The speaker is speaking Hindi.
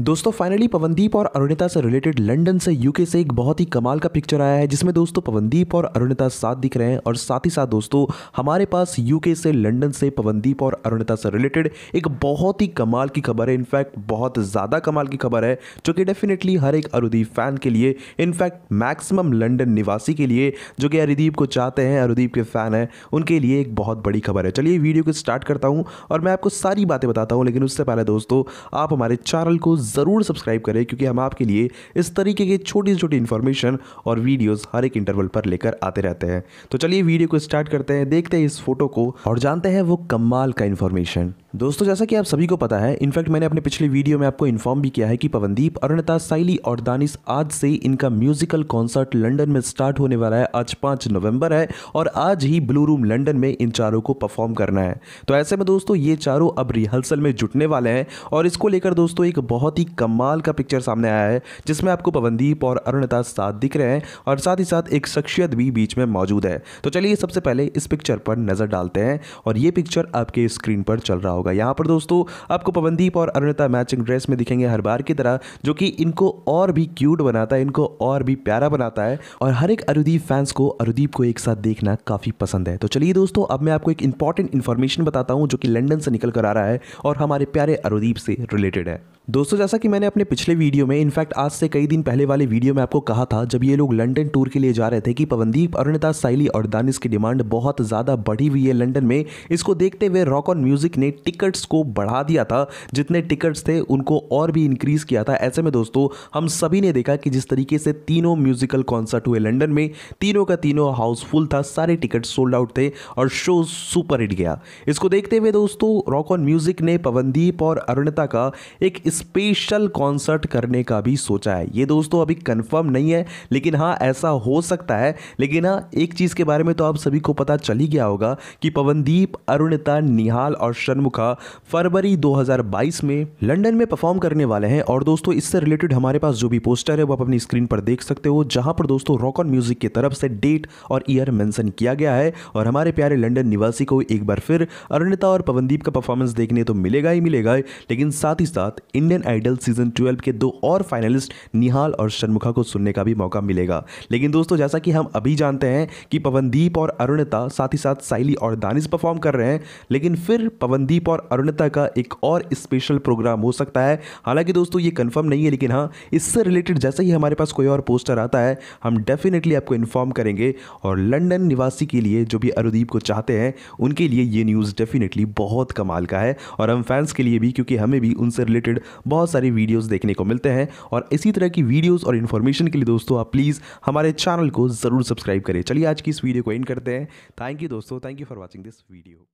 दोस्तों फाइनली पवनदीप और अरुणिता से रिलेटेड लंदन से यूके से एक बहुत ही कमाल का पिक्चर आया है जिसमें दोस्तों पवनदीप और अरुणिता साथ दिख रहे हैं और साथ ही साथ दोस्तों हमारे पास यूके से लंदन से पवनदीप और अरुणिता से रिलेटेड एक बहुत ही कमाल की खबर है इनफैक्ट बहुत ज़्यादा कमाल की खबर है जो कि डेफिनेटली हर एक अरुदीप फैन के लिए इनफैक्ट मैक्सिमम लंडन निवासी के लिए जो कि अरुदीप को चाहते हैं अरुदीप के फ़ैन हैं उनके लिए एक बहुत बड़ी खबर है चलिए वीडियो को स्टार्ट करता हूँ और मैं आपको सारी बातें बताता हूँ लेकिन उससे पहले दोस्तों आप हमारे चैनल को ज़रूर सब्सक्राइब करें क्योंकि हम आपके लिए इस तरीके की छोटी छोटी इन्फॉर्मेशन और वीडियोस हर एक इंटरवल पर लेकर आते रहते हैं तो चलिए वीडियो को स्टार्ट करते हैं देखते हैं इस फोटो को और जानते हैं वो कमाल का इन्फॉर्मेशन दोस्तों जैसा कि आप सभी को पता है इनफैक्ट मैंने अपने पिछले वीडियो में आपको इन्फॉर्म भी किया है कि पवनदीप अरुणता साइली और दानिश आज से इनका म्यूजिकल कॉन्सर्ट लंदन में स्टार्ट होने वाला है आज पाँच नवंबर है और आज ही ब्लू रूम लंदन में इन चारों को परफॉर्म करना है तो ऐसे में दोस्तों ये चारों अब रिहर्सल में जुटने वाले हैं और इसको लेकर दोस्तों एक बहुत ही कमाल का पिक्चर सामने आया है जिसमें आपको पवनदीप और अरुणता साथ दिख रहे हैं और साथ ही साथ एक शख्सियत भी बीच में मौजूद है तो चलिए सबसे पहले इस पिक्चर पर नज़र डालते हैं और ये पिक्चर आपके स्क्रीन पर चल रहा होगा होगा यहाँ पर दोस्तों आपको पवनदीप और अरुणिता मैचिंग ड्रेस में दिखेंगे हर बार की तरह जो कि इनको और भी क्यूट बनाता है इनको और भी प्यारा बनाता है और हर एक अरुदीप फैंस को अरुदीप को एक साथ देखना काफ़ी पसंद है तो चलिए दोस्तों अब मैं आपको एक इंपॉर्टेंट इन्फॉर्मेशन बताता हूँ जो कि लंडन से निकल कर आ रहा है और हमारे प्यारे अरुदीप से रिलेटेड है दोस्तों जैसा कि मैंने अपने पिछले वीडियो में इनफैक्ट आज से कई दिन पहले वाले वीडियो में आपको कहा था जब ये लोग लंदन टूर के लिए जा रहे थे कि पवनदीप अरुणिता साइली और दानिश की डिमांड बहुत ज़्यादा बढ़ी हुई है लंदन में इसको देखते हुए रॉक ऑन म्यूजिक ने टिकट्स को बढ़ा दिया था जितने टिकट्स थे उनको और भी इंक्रीज़ किया था ऐसे में दोस्तों हम सभी ने देखा कि जिस तरीके से तीनों म्यूजिकल कॉन्सर्ट हुए लंडन में तीनों का तीनों हाउसफुल था सारे टिकट सोल्ड आउट थे और शो सुपर हिट गया इसको देखते हुए दोस्तों रॉक ऑन म्यूजिक ने पवनदीप और अरुणिता का एक स्पेशल कॉन्सर्ट करने का भी सोचा है ये दोस्तों अभी कंफर्म नहीं है लेकिन हाँ ऐसा हो सकता है लेकिन हाँ एक चीज़ के बारे में तो आप सभी को पता चल ही गया होगा कि पवनदीप अरुणिता निहाल और शर्मुखा फरवरी 2022 में लंदन में परफॉर्म करने वाले हैं और दोस्तों इससे रिलेटेड हमारे पास जो भी पोस्टर है वो आप अपनी स्क्रीन पर देख सकते हो जहां पर दोस्तों रॉक ऑन म्यूजिक की तरफ से डेट और ईयर मैंसन किया गया है और हमारे प्यारे लंडन निवासी को एक बार फिर अरुणिता और पवनदीप का परफॉर्मेंस देखने तो मिलेगा ही मिलेगा लेकिन साथ ही साथ इन इंडियन आइडल सीजन ट्वेल्व के दो और फाइनलिस्ट निहाल और शर्मुखा को सुनने का भी मौका मिलेगा लेकिन दोस्तों जैसा कि हम अभी जानते हैं कि पवनदीप और अरुणता साथ ही साथ साइली और दानिश परफॉर्म कर रहे हैं लेकिन फिर पवनदीप और अरुणता का एक और स्पेशल प्रोग्राम हो सकता है हालांकि दोस्तों ये कन्फर्म नहीं है लेकिन हाँ इससे रिलेटेड जैसे ही हमारे पास कोई और पोस्टर आता है हम डेफिनेटली आपको इन्फॉर्म करेंगे और लंडन निवासी के लिए जो भी अरुदीप को चाहते हैं उनके लिए ये न्यूज़ डेफिनेटली बहुत कमाल का है और हम फैंस के लिए भी क्योंकि हमें भी उनसे रिलेटेड बहुत सारी वीडियोज़ देखने को मिलते हैं और इसी तरह की वीडियोज़ और इन्फॉर्मेशन के लिए दोस्तों आप प्लीज़ हमारे चैनल को ज़रूर सब्सक्राइब करें चलिए आज की इस वीडियो को इन करते हैं थैंक यू दोस्तों thank you for watching this video